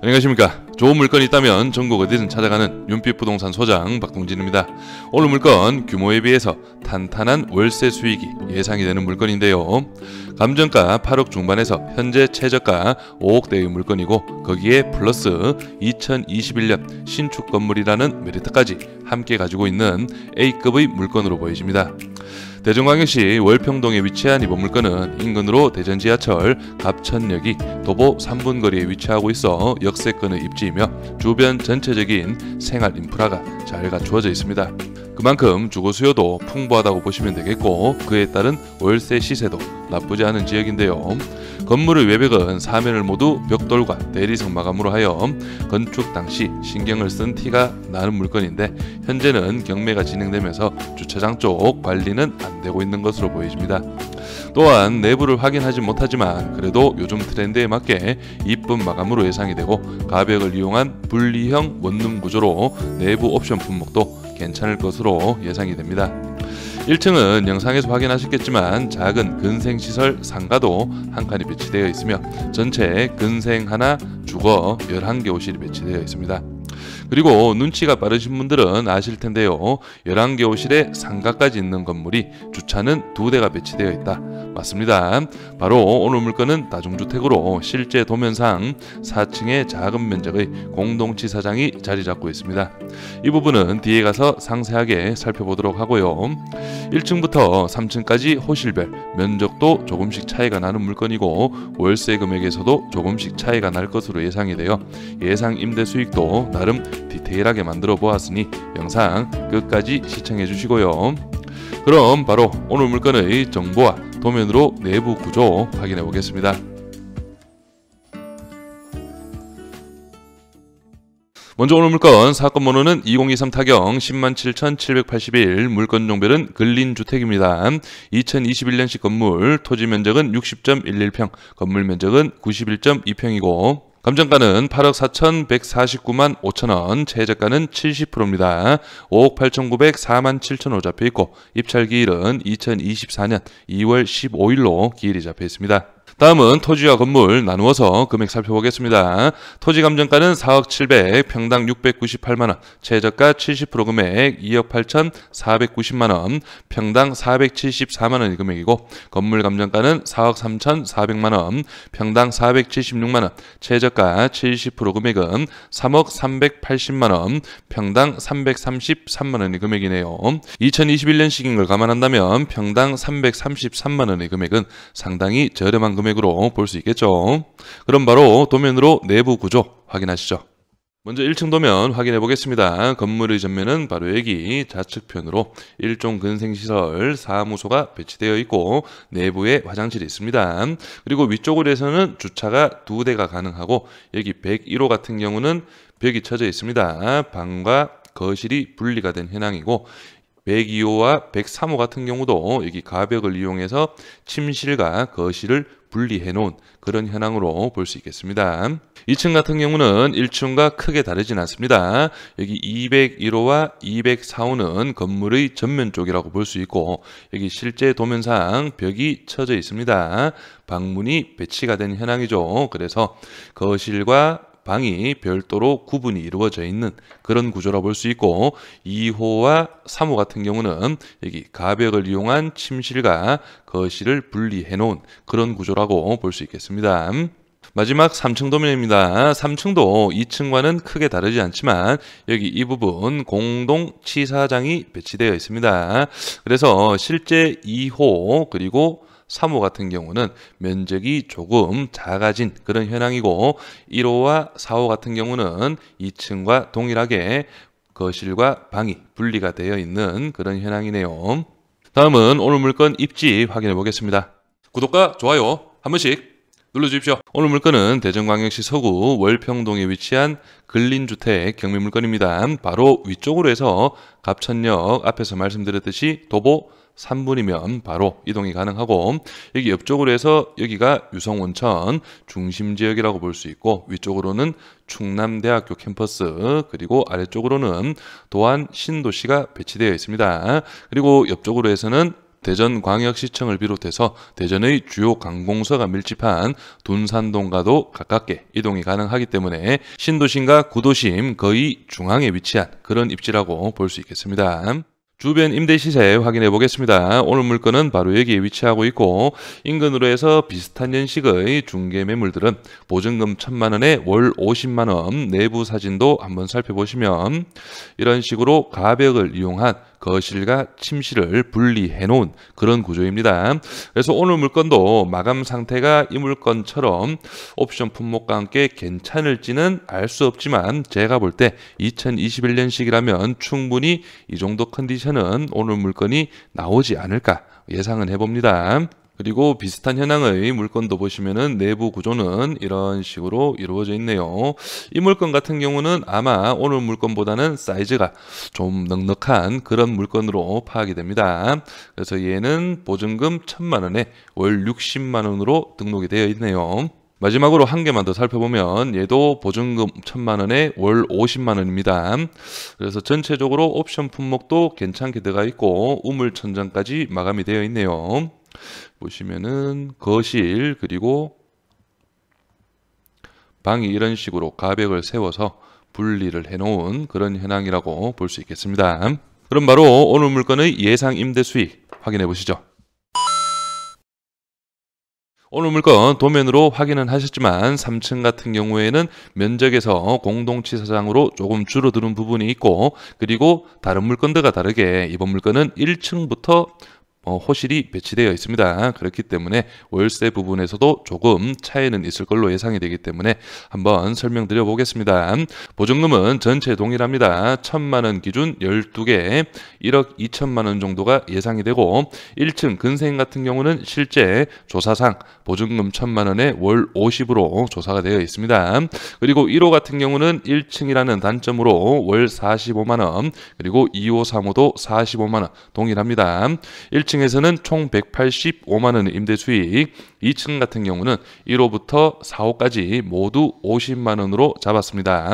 안녕하십니까. 좋은 물건이 있다면 전국 어디든 찾아가는 윤빛 부동산 소장 박동진입니다. 오늘 물건 규모에 비해서 탄탄한 월세 수익이 예상이 되는 물건인데요. 감정가 8억 중반에서 현재 최저가 5억대의 물건이고 거기에 플러스 2021년 신축 건물이라는 메리트까지 함께 가지고 있는 A급의 물건으로 보여집니다. 대전광역시 월평동에 위치한 이 박물관은 인근으로 대전 지하철 갑천역이 도보 3분 거리에 위치하고 있어 역세권의 입지이며 주변 전체적인 생활 인프라가 잘 갖추어져 있습니다. 그만큼 주거 수요도 풍부하다고 보시면 되겠고 그에 따른 월세 시세도 나쁘지 않은 지역인데요. 건물의 외벽은 사면을 모두 벽돌과 대리석 마감으로 하여 건축 당시 신경을 쓴 티가 나는 물건인데 현재는 경매가 진행되면서 주차장 쪽 관리는 안 되고 있는 것으로 보여집니다. 또한 내부를 확인하지 못하지만 그래도 요즘 트렌드에 맞게 이쁜 마감으로 예상이 되고 가벽을 이용한 분리형 원룸 구조로 내부 옵션 품목도 괜찮을 것으로 예상이 됩니다. 1층은 영상에서 확인하셨겠지만 작은 근생시설 상가도 한 칸이 배치되어 있으며 전체 근생 하나, 주거 11개 오실이 배치되어 있습니다. 그리고 눈치가 빠르신 분들은 아실 텐데요. 11개 오실에 상가까지 있는 건물이 주차는 2대가 배치되어 있다. 맞습니다. 바로 오늘 물건은 다중주택으로 실제 도면상 4층의 작은 면적의 공동치사장이 자리 잡고 있습니다. 이 부분은 뒤에 가서 상세하게 살펴보도록 하고요. 1층부터 3층까지 호실별 면적도 조금씩 차이가 나는 물건이고 월세 금액에서도 조금씩 차이가 날 것으로 예상이 되어 예상 임대 수익도 나름 디테일하게 만들어 보았으니 영상 끝까지 시청해 주시고요. 그럼 바로 오늘 물건의 정보와 도면으로 내부 구조 확인해 보겠습니다. 먼저 오늘 물건 사건 번호는 2023 타경 10만 7,781 물건 종별은 근린주택입니다. 2021년식 건물 토지 면적은 60.11평 건물 면적은 91.2평이고 감정가는 8억 4,149만 5천원, 최저가는 70%입니다. 5억 8,904만 7천원 잡혀있고 입찰기일은 2024년 2월 15일로 기일이 잡혀있습니다. 다음은 토지와 건물 나누어서 금액 살펴보겠습니다. 토지 감정가는 4억 700, 평당 698만원, 최저가 70% 금액 2억 8,490만원, 평당 474만원이 금액이고 건물 감정가는 4억 3,400만원, 평당 476만원, 최저가 70% 금액은 3억 380만원, 평당 333만원의 금액이네요. 2021년식인 걸 감안한다면 평당 333만원의 금액은 상당히 저렴한 금액 금액으로 볼 수 있겠죠. 그럼 바로 도면으로 내부 구조 확인하시죠. 먼저 1층 도면 확인해 보겠습니다. 건물의 전면은 바로 여기 좌측편으로 일종 근생시설 사무소가 배치되어 있고 내부에 화장실이 있습니다. 그리고 위쪽으로 해서는 주차가 두 대가 가능하고 여기 101호 같은 경우는 벽이 쳐져 있습니다. 방과 거실이 분리가 된 현황이고 102호와 103호 같은 경우도 여기 가벽을 이용해서 침실과 거실을 분리해 놓은 그런 현황으로 볼 수 있겠습니다. 2층 같은 경우는 1층과 크게 다르진 않습니다. 여기 201호와 204호는 건물의 전면 쪽이라고 볼 수 있고 여기 실제 도면상 벽이 쳐져 있습니다. 방문이 배치가 된 현황이죠. 그래서 거실과 방이 별도로 구분이 이루어져 있는 그런 구조라 볼수 있고 2호와 3호 같은 경우는 여기 가벽을 이용한 침실과 거실을 분리해 놓은 그런 구조라고 볼 수 있겠습니다. 마지막 3층 도면입니다. 3층도 2층과는 크게 다르지 않지만 여기 이 부분 공동 치사장이 배치되어 있습니다. 그래서 실제 2호 그리고 3호 같은 경우는 면적이 조금 작아진 그런 현황이고 1호와 4호 같은 경우는 2층과 동일하게 거실과 방이 분리가 되어 있는 그런 현황이네요. 다음은 오늘 물건 입지 확인해 보겠습니다. 구독과 좋아요 한 번씩 눌러주십시오. 오늘 물건은 대전광역시 서구 월평동에 위치한 근린주택 경매 물건입니다. 바로 위쪽으로 해서 갑천역 앞에서 말씀드렸듯이 도보 3분이면 바로 이동이 가능하고 여기 옆쪽으로 해서 여기가 유성온천 중심 지역이라고 볼 수 있고 위쪽으로는 충남대학교 캠퍼스 그리고 아래쪽으로는 도안 신도시가 배치되어 있습니다. 그리고 옆쪽으로 해서는 대전광역시청을 비롯해서 대전의 주요 관공서가 밀집한 둔산동과도 가깝게 이동이 가능하기 때문에 신도심과 구도심 거의 중앙에 위치한 그런 입지라고 볼 수 있겠습니다. 주변 임대 시세 확인해 보겠습니다. 오늘 물건은 바로 여기에 위치하고 있고 인근으로 해서 비슷한 연식의 중개 매물들은 보증금 1 천만 원에 월 50만 원 내부 사진도 한번 살펴보시면 이런 식으로 가벽을 이용한 거실과 침실을 분리해 놓은 그런 구조입니다. 그래서 오늘 물건도 마감 상태가 이 물건처럼 옵션 품목과 함께 괜찮을지는 알 수 없지만 제가 볼 때 2021년식이라면 충분히 이 정도 컨디션은 오늘 물건이 나오지 않을까 예상은 해봅니다. 그리고 비슷한 현황의 물건도 보시면은 내부 구조는 이런 식으로 이루어져 있네요. 이 물건 같은 경우는 아마 오늘 물건보다는 사이즈가 좀 넉넉한 그런 물건으로 파악이 됩니다. 그래서 얘는 보증금 1 0 0 0만 원에 월 60만 원으로 등록이 되어 있네요. 마지막으로 한 개만 더 살펴보면 얘도 보증금 1 0 0 0만 원에 월 50만 원입니다. 그래서 전체적으로 옵션 품목도 괜찮게 들어가 있고 우물 천장까지 마감이 되어 있네요. 보시면은 거실 그리고 방이 이런 식으로 가벽을 세워서 분리를 해놓은 그런 현황이라고 볼 수 있겠습니다. 그럼 바로 오늘 물건의 예상 임대 수익 확인해 보시죠. 오늘 물건 도면으로 확인은 하셨지만 3층 같은 경우에는 면적에서 공동치사장으로 조금 줄어드는 부분이 있고 그리고 다른 물건들과 다르게 이번 물건은 1층부터 어, 호실이 배치되어 있습니다. 그렇기 때문에 월세 부분에서도 조금 차이는 있을 걸로 예상이 되기 때문에 한번 설명드려 보겠습니다. 보증금은 전체 동일합니다. 천만원 기준 12개 1억 2천만원 정도가 예상이 되고 1층 근생 같은 경우는 실제 조사상 보증금 천만원에 월 50으로 조사가 되어 있습니다. 그리고 1호 같은 경우는 1층이라는 단점으로 월 45만원 그리고 2호 3호도 45만원 동일합니다. 1층 1층에서는 총 185만 원 임대 수익, 2층 같은 경우는 1호부터 4호까지 모두 50만 원으로 잡았습니다.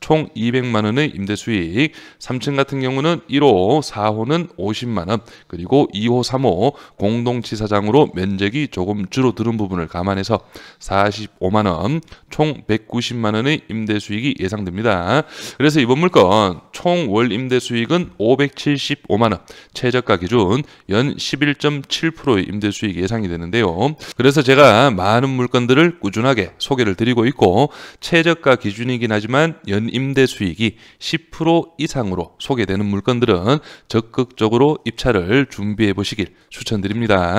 총 200만 원의 임대 수익, 3층 같은 경우는 1호, 4호는 50만 원, 그리고 2호, 3호 공동지사장으로 면적이 조금 줄어드는 부분을 감안해서 45만 원, 총 190만 원의 임대 수익이 예상됩니다. 그래서 이번 물건 총 월 임대 수익은 575만 원, 최저가 기준 연 수익은 11.7%의 임대 수익이 예상이 되는데요. 그래서 제가 많은 물건들을 꾸준하게 소개를 드리고 있고 최저가 기준이긴 하지만 연 임대 수익이 10% 이상으로 소개되는 물건들은 적극적으로 입찰을 준비해 보시길 추천드립니다.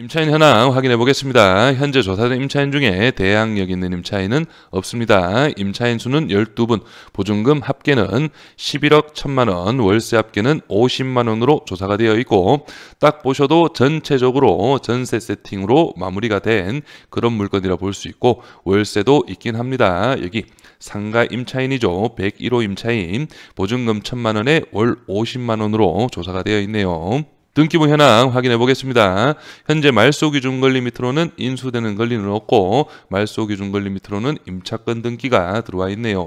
임차인 현황 확인해 보겠습니다. 현재 조사된 임차인 중에 대항력 있는 임차인은 없습니다. 임차인 수는 12분, 보증금 합계는 11억 1천만 원, 월세 합계는 50만 원으로 조사가 되어 있고 딱 보셔도 전체적으로 전세 세팅으로 마무리가 된 그런 물건이라 볼 수 있고 월세도 있긴 합니다. 여기 상가 임차인이죠. 101호 임차인, 보증금 1천만 원에 월 50만 원으로 조사가 되어 있네요. 등기부 현황 확인해 보겠습니다. 현재 말소 기준 권리 밑으로는 인수되는 권리는 없고 말소 기준 권리 밑으로는 임차권 등기가 들어와 있네요.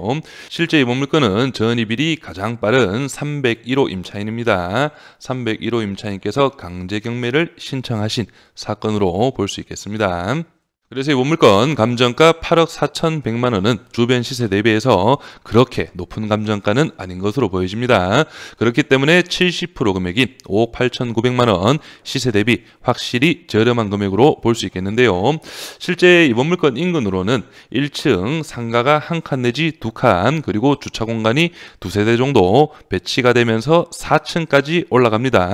실제 이 건물건은 전입일이 가장 빠른 301호 임차인입니다. 301호 임차인께서 강제 경매를 신청하신 사건으로 볼 수 있겠습니다. 그래서 이 원물건 감정가 8억 4,100만 원은 주변 시세 대비해서 그렇게 높은 감정가는 아닌 것으로 보여집니다. 그렇기 때문에 70% 금액인 5억 8,900만 원 시세 대비 확실히 저렴한 금액으로 볼 수 있겠는데요. 실제 이 원물건 인근으로는 1층 상가가 한 칸 내지 두 칸 그리고 주차 공간이 두 세 대 정도 배치가 되면서 4층까지 올라갑니다.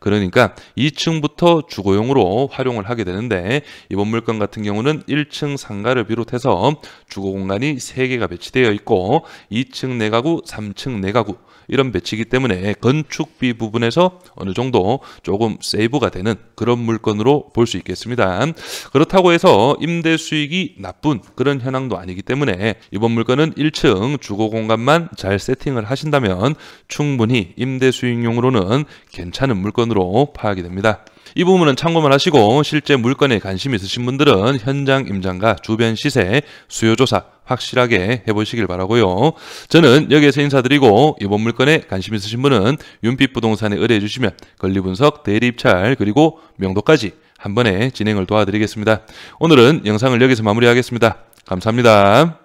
그러니까 2층부터 주거용으로 활용을 하게 되는데 이 원물건 같은 경우 경우는 1층 상가를 비롯해서 주거 공간이 3개가 배치되어 있고 2층 내가구, 3층 내가구 이런 배치이기 때문에 건축비 부분에서 어느 정도 조금 세이브가 되는 그런 물건으로 볼 수 있겠습니다. 그렇다고 해서 임대 수익이 나쁜 그런 현황도 아니기 때문에 이번 물건은 1층 주거 공간만 잘 세팅을 하신다면 충분히 임대 수익용으로는 괜찮은 물건으로 파악이 됩니다. 이 부분은 참고만 하시고 실제 물건에 관심 있으신 분들은 현장 임장과 주변 시세 수요 조사 확실하게 해보시길 바라고요. 저는 여기에서 인사드리고 이번 물건에 관심 있으신 분은 윤빛 부동산에 의뢰해 주시면 권리 분석, 대리 입찰 그리고 명도까지 한 번에 진행을 도와드리겠습니다. 오늘은 영상을 여기서 마무리하겠습니다. 감사합니다.